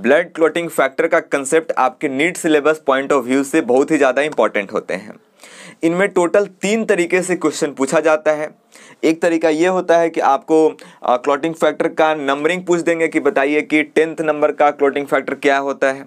blood clotting factor का concept आपके NEET syllabus point of view से बहुत ही ज़्यादा इंपॉर्टेंट होते हैं इनमें टोटल तीन तरीके से क्वेश्चन पूछा जाता है एक तरीका ये होता है कि आपको क्लोटिंग फैक्टर का नंबरिंग पूछ देंगे कि बताइए कि टेंथ नंबर का क्लोटिंग फैक्टर क्या होता है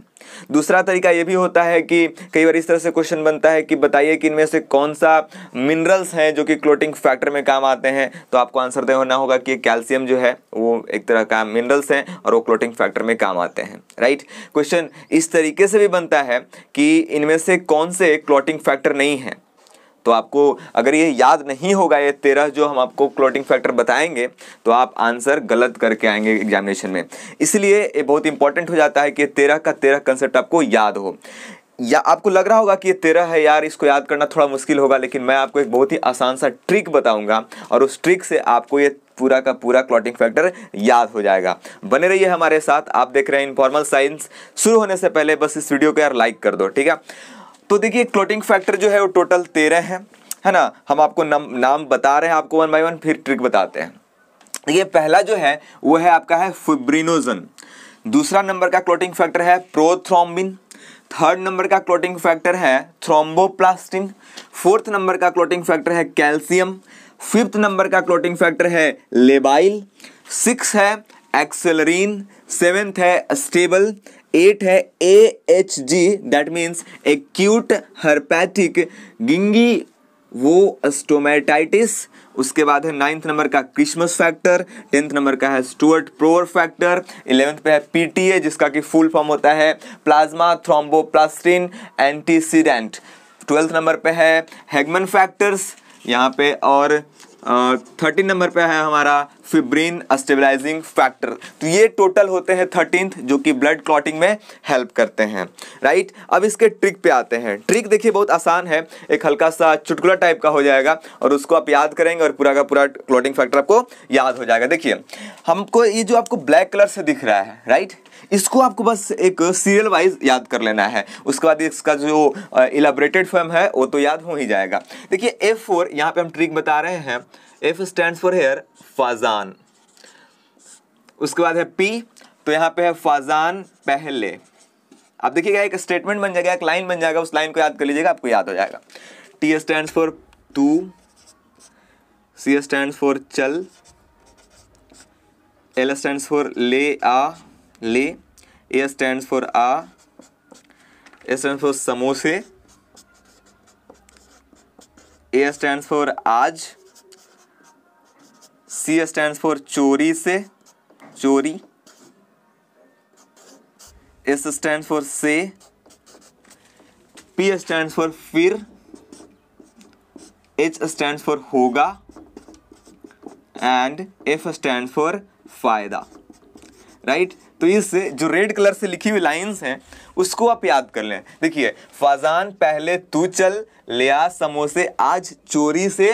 दूसरा तरीका ये भी होता है कि कई बार इस तरह से क्वेश्चन बनता है कि बताइए कि इनमें से कौन सा मिनरल्स हैं जो कि क्लोटिंग फैक्टर में काम आते हैं तो आपको आंसर देना होना होगा कि कैल्शियम जो है वो एक तरह का मिनरल्स हैं और वो क्लोटिंग फैक्टर में काम आते हैं राइट क्वेश्चन इस तरीके से भी बनता है कि इनमें से कौन से क्लोटिंग फैक्टर नहीं है तो आपको अगर ये याद नहीं होगा ये तेरह जो हम आपको क्लोटिंग फैक्टर बताएंगे तो आप आंसर गलत करके आएंगे एग्जामिनेशन में इसलिए ये बहुत इंपॉर्टेंट हो जाता है कि तेरह का तेरह कंसेप्ट आपको याद हो या आपको लग रहा होगा कि ये तेरह है यार इसको याद करना थोड़ा मुश्किल होगा लेकिन मैं आपको एक बहुत ही आसान सा ट्रिक बताऊंगा और उस ट्रिक से आपको ये पूरा का पूरा क्लॉटिंग फैक्टर याद हो जाएगा बने रहिए हमारे साथ आप देख रहे हैं इन्फॉर्मल साइंस शुरू होने से पहले बस इस वीडियो को यार लाइक कर दो ठीक है तो देखिए क्लोटिंग फैक्टर जो है वो टोटल तेरह हैं है ना हम आपको नम, नाम बता रहे हैं आपको वन बाई वन फिर ट्रिक बताते हैं ये पहला जो है वो है आपका है फिब्रिनोजन दूसरा नंबर का क्लोटिंग फैक्टर है प्रोथ्रोम्बिन थर्ड नंबर का क्लोटिंग फैक्टर है थ्रोम्बोप्लास्टिन फोर्थ नंबर का क्लोटिंग फैक्टर है कैल्शियम फिफ्थ नंबर का क्लोटिंग फैक्टर है लेबाइल सिक्स है एक्सेलरीन सेवेंथ है स्टेबल एट है A H G that means acute herpetic gingivostomatitis उसके बाद है नाइन्थ नंबर का क्रिसमस फैक्टर टेंथ नंबर का है स्टुअर्ट प्रोअर फैक्टर इलेवेंथ पे है पीटीए जिसका कि फुल फॉर्म होता है plasma thromboplastin antecedent twelfth number पे है हेगमन फैक्टर्स यहाँ पे और थर्टीन नंबर पे है हमारा फिब्रीन स्टेबलाइजिंग फैक्टर तो ये टोटल होते हैं थर्टीन जो कि ब्लड क्लॉटिंग में हेल्प करते हैं राइट अब इसके ट्रिक पे आते हैं ट्रिक देखिए बहुत आसान है एक हल्का सा चुटकुला टाइप का हो जाएगा और उसको आप याद करेंगे और पूरा का पूरा क्लॉटिंग फैक्टर आपको याद हो जाएगा देखिए हमको ये जो आपको ब्लैक कलर से दिख रहा है राइट इसको आपको बस एक सीरियल वाइज याद कर लेना है उसके बाद इसका जो इलाबरेटेड फॉर्म है वो तो याद हो ही जाएगा देखिए एफ फोर यहाँ पे हम ट्रिक बता रहे हैं एफ स्टैंड फॉर हेयर फाजा फजान उसके बाद है पी तो यहाँ पे है फजान पहले आप देखिएगा एक स्टेटमेंट बन जाएगा एक लाइन बन जाएगा उस लाइन को याद कर लीजिएगा आपको याद हो जाएगा टी स्टैंड फॉर तू सी स्टैंड फॉर चल एल स्टैंड फॉर ले आ ले ए स्टैंड फॉर आ ए स्टैंड फॉर समोसे ए स्टैंड फॉर आज सी स्टैंड फॉर चोरी से चोरी एस स्टैंड फॉर से पी स्टैंड फॉर फिर एच स्टैंड फॉर होगा एंड एफ स्टैंड फॉर फायदा राइट तो इस जो रेड कलर से लिखी हुई लाइंस हैं उसको आप याद कर लें देखिए फजान पहले तू चल ले आ समोसे आज चोरी से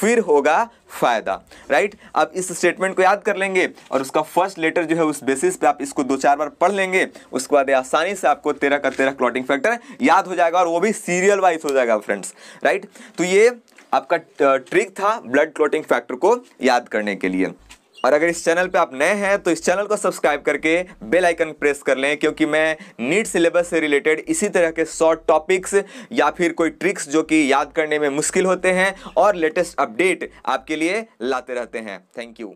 फिर होगा फायदा राइट आप इस स्टेटमेंट को याद कर लेंगे और उसका फर्स्ट लेटर जो है उस बेसिस पे आप इसको दो चार बार पढ़ लेंगे उसके बाद आसानी से आपको तेरह का तेरह क्लॉटिंग फैक्टर याद हो जाएगा और वो भी सीरियल वाइज हो जाएगा फ्रेंड्स राइट तो ये आपका ट्रिक था ब्लड क्लॉटिंग फैक्टर को याद करने के लिए और अगर इस चैनल पे आप नए हैं तो इस चैनल को सब्सक्राइब करके बेल आइकन प्रेस कर लें क्योंकि मैं नीट सिलेबस से रिलेटेड इसी तरह के शॉर्ट टॉपिक्स या फिर कोई ट्रिक्स जो कि याद करने में मुश्किल होते हैं और लेटेस्ट अपडेट आपके लिए लाते रहते हैं थैंक यू